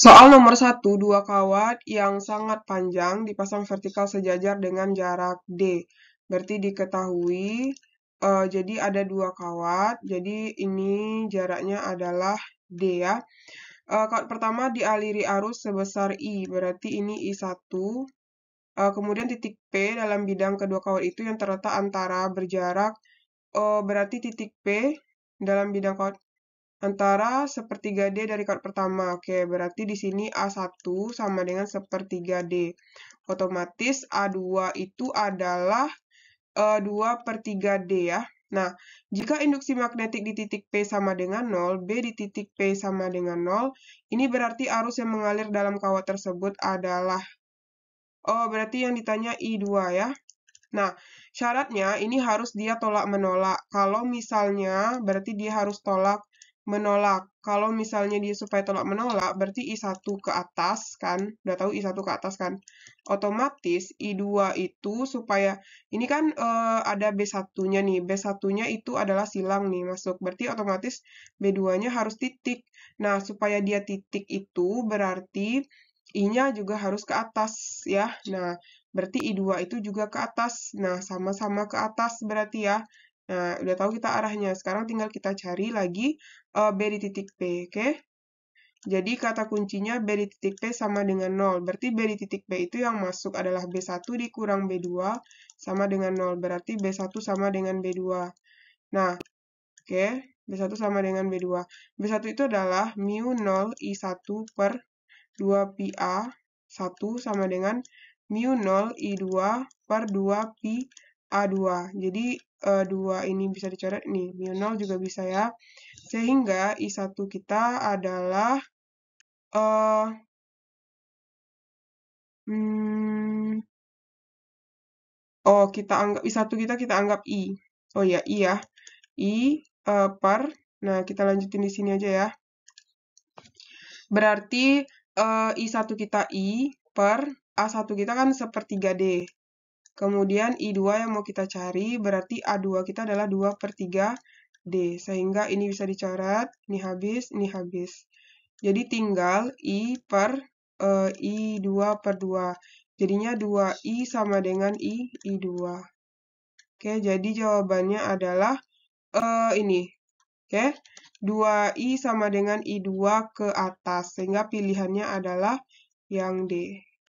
Soal nomor satu, dua kawat yang sangat panjang dipasang vertikal sejajar dengan jarak D. Berarti diketahui, uh, jadi ada dua kawat, jadi ini jaraknya adalah D ya. Uh, kawat pertama dialiri arus sebesar I, berarti ini I1. Uh, eh, kemudian titik P dalam bidang kedua kawat itu yang terletak antara berjarak, uh, berarti titik P dalam bidang kawat antara sepertiga D dari kart pertama. Oke, berarti di sini A1 sama dengan sepertiga D. Otomatis A2 itu adalah e, eh, 2 per 3 D ya. Nah, jika induksi magnetik di titik P sama dengan 0, B di titik P sama dengan 0, ini berarti arus yang mengalir dalam kawat tersebut adalah, oh berarti yang ditanya I2 ya. Nah, syaratnya ini harus dia tolak-menolak. Kalau misalnya, berarti dia harus tolak menolak. Kalau misalnya dia supaya tolak menolak, berarti I1 ke atas kan, udah tahu I1 ke atas kan. Otomatis I2 itu supaya, ini kan uh, ada B1-nya nih, B1-nya itu adalah silang nih masuk, berarti otomatis B2-nya harus titik. Nah, supaya dia titik itu berarti I-nya juga harus ke atas ya. Nah, berarti I2 itu juga ke atas. Nah, sama-sama ke atas berarti ya. Nah, udah tahu kita arahnya. Sekarang tinggal kita cari lagi uh, B di titik P, oke? Okay? Jadi kata kuncinya B di titik P sama dengan 0. Berarti B di titik P itu yang masuk adalah B1 dikurang B2 sama dengan 0. Berarti B1 sama dengan B2. Nah, oke. Okay. B1 sama dengan B2. B1 itu adalah mu 0 I1 per 2 pi A 1 sama dengan mu 0 I2 per 2 pi A2. Jadi uh, dua ini bisa dicoret nih mu 0 juga bisa ya sehingga i1 kita adalah uh, hmm, oh kita anggap i1 kita kita anggap i oh ya i ya i uh, per nah kita lanjutin di sini aja ya berarti uh, i1 kita i per A1 kita kan sepertiga D. Kemudian I2 yang mau kita cari berarti A2 kita adalah 2 per 3D. Sehingga ini bisa dicoret, ini habis, ini habis. Jadi tinggal I per uh, eh, I2 per 2. Jadinya 2I sama dengan I, I2. Oke, jadi jawabannya adalah uh, ini. Oke, 2I sama dengan I2 ke atas. Sehingga pilihannya adalah yang D.